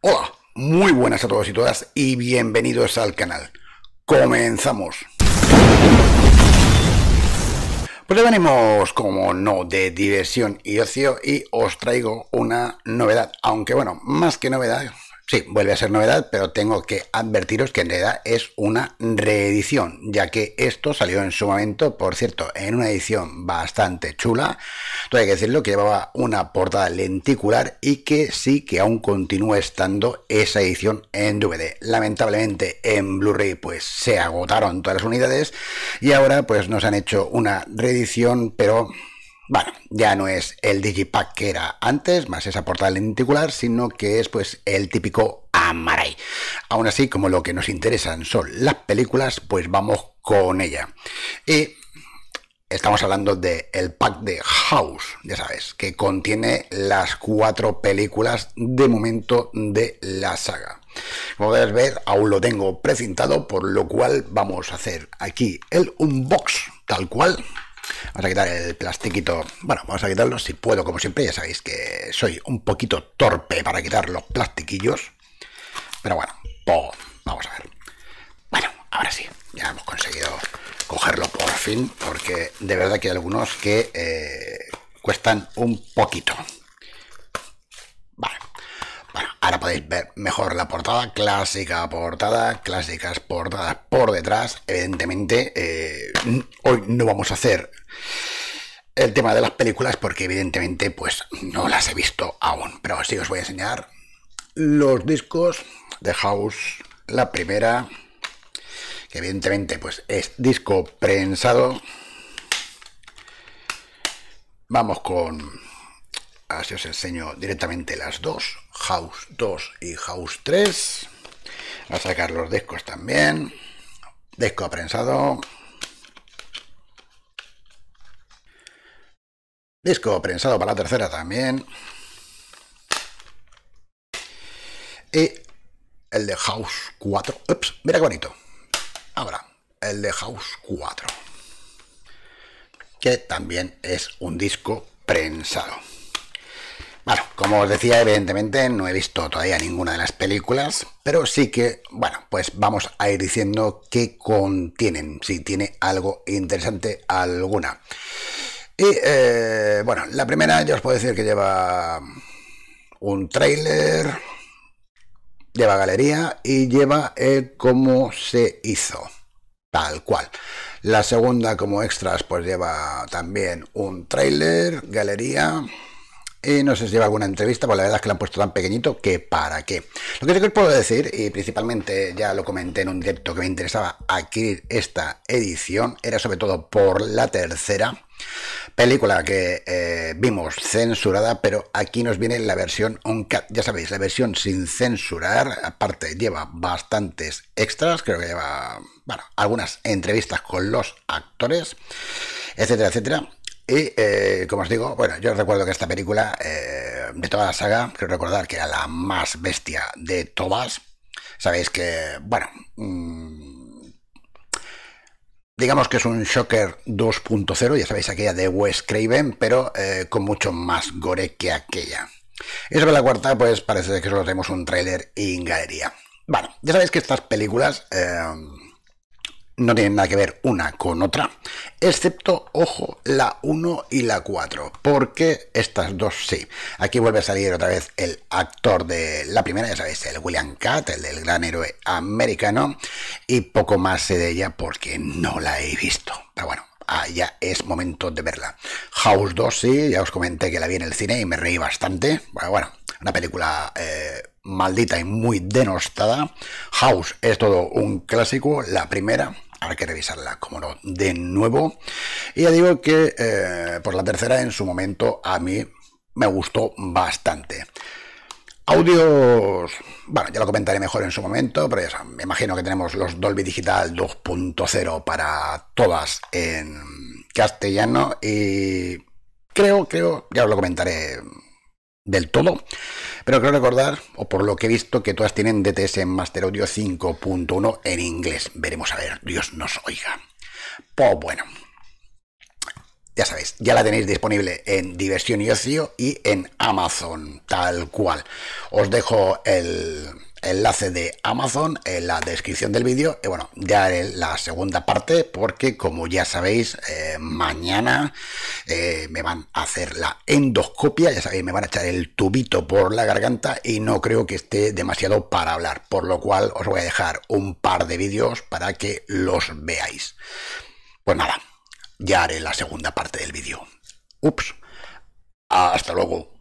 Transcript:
Hola, muy buenas a todos y todas y bienvenidos al canal. Comenzamos. Pues ya venimos como no de diversión y ocio y os traigo una novedad, aunque bueno, más que novedad, Sí, vuelve a ser novedad, pero tengo que advertiros que en realidad es una reedición, ya que esto salió en su momento, por cierto, en una edición bastante chula. Todo hay que decirlo que llevaba una portada lenticular y que sí que aún continúa estando esa edición en DVD. Lamentablemente en Blu-ray pues se agotaron todas las unidades y ahora pues nos han hecho una reedición, pero bueno, ya no es el Digipack que era antes, más esa portada lenticular, sino que es pues el típico Amaray. Aún así, como lo que nos interesan son las películas, pues vamos con ella. Y estamos hablando de el pack de House, ya sabes, que contiene las cuatro películas de momento de la saga. Como podéis ver, aún lo tengo precintado, por lo cual vamos a hacer aquí el unbox, tal cual. Vamos a quitar el plastiquito. Bueno, vamos a quitarlo si puedo, como siempre. Ya sabéis que soy un poquito torpe para quitar los plastiquillos. Pero bueno, vamos a ver. Bueno, ahora sí, ya hemos conseguido cogerlo por fin, porque de verdad que hay algunos que eh, cuestan un poquito. ver mejor la portada clásica, portada clásicas, portadas por detrás. Evidentemente, eh, hoy no vamos a hacer el tema de las películas porque evidentemente pues no las he visto aún. Pero si os voy a enseñar los discos de House. La primera, que evidentemente pues es disco prensado. Vamos con Así os enseño directamente las dos, House 2 y House 3. A sacar los discos también. Disco prensado Disco prensado para la tercera también. Y el de House 4. Ups, mira qué bonito. Ahora, el de House 4. Que también es un disco prensado. Bueno, como os decía, evidentemente no he visto todavía ninguna de las películas, pero sí que, bueno, pues vamos a ir diciendo qué contienen, si tiene algo interesante alguna. Y eh, bueno, la primera ya os puedo decir que lleva un tráiler, lleva galería y lleva el eh, cómo se hizo, tal cual. La segunda como extras pues lleva también un tráiler, galería y eh, no sé si lleva alguna entrevista, pues la verdad es que la han puesto tan pequeñito que para qué. Lo que sí que os puedo decir, y principalmente ya lo comenté en un directo que me interesaba adquirir esta edición, era sobre todo por la tercera película que eh, vimos censurada, pero aquí nos viene la versión uncut, ya sabéis, la versión sin censurar, aparte lleva bastantes extras, creo que lleva, algunas entrevistas con los actores, etcétera, etcétera. Y eh, como os digo, bueno, yo recuerdo que esta película, eh, de toda la saga, creo recordar que era la más bestia de todas. Sabéis que, bueno, mm, digamos que es un Shocker 2.0, ya sabéis aquella de Wes Craven, pero eh, con mucho más gore que aquella. Y sobre la cuarta, pues parece que solo tenemos un tráiler en galería. Bueno, ya sabéis que estas películas no tienen nada que ver una con otra excepto, ojo, la 1 y la 4, porque estas dos sí. Aquí vuelve a salir otra vez el actor de la primera, ya sabéis, el William cat el del gran héroe americano, y poco más sé de ella porque no la he visto. Pero bueno, ah, ya es momento de verla. House 2, sí, ya os comenté que la vi en el cine y me reí bastante. Bueno, bueno una película eh, maldita y muy denostada. House es todo un clásico, la primera. Habrá que revisarla, como no, de nuevo. Y ya digo que eh, por la tercera en su momento a mí me gustó bastante. Audios, bueno, ya lo comentaré mejor en su momento, pero ya me imagino que tenemos los Dolby Digital 2.0 para todas en castellano y creo, creo, ya lo comentaré del todo. Pero creo recordar, o por lo que he visto, que todas tienen DTS en Master Audio 5.1 en inglés. Veremos a ver, Dios nos oiga. Pues bueno, ya sabéis, ya la tenéis disponible en Diversión y Ocio y en Amazon, tal cual. Os dejo el enlace de Amazon en la descripción del vídeo. Y bueno, ya la segunda parte porque como ya sabéis, eh, mañana eh, me van a hacer la endoscopia. Ya sabéis, me van a echar el tubito por la garganta y no creo que esté demasiado para hablar. Por lo cual os voy a dejar un par de vídeos para que los veáis. Pues nada, ya haré la segunda parte del vídeo. Ups. Hasta luego.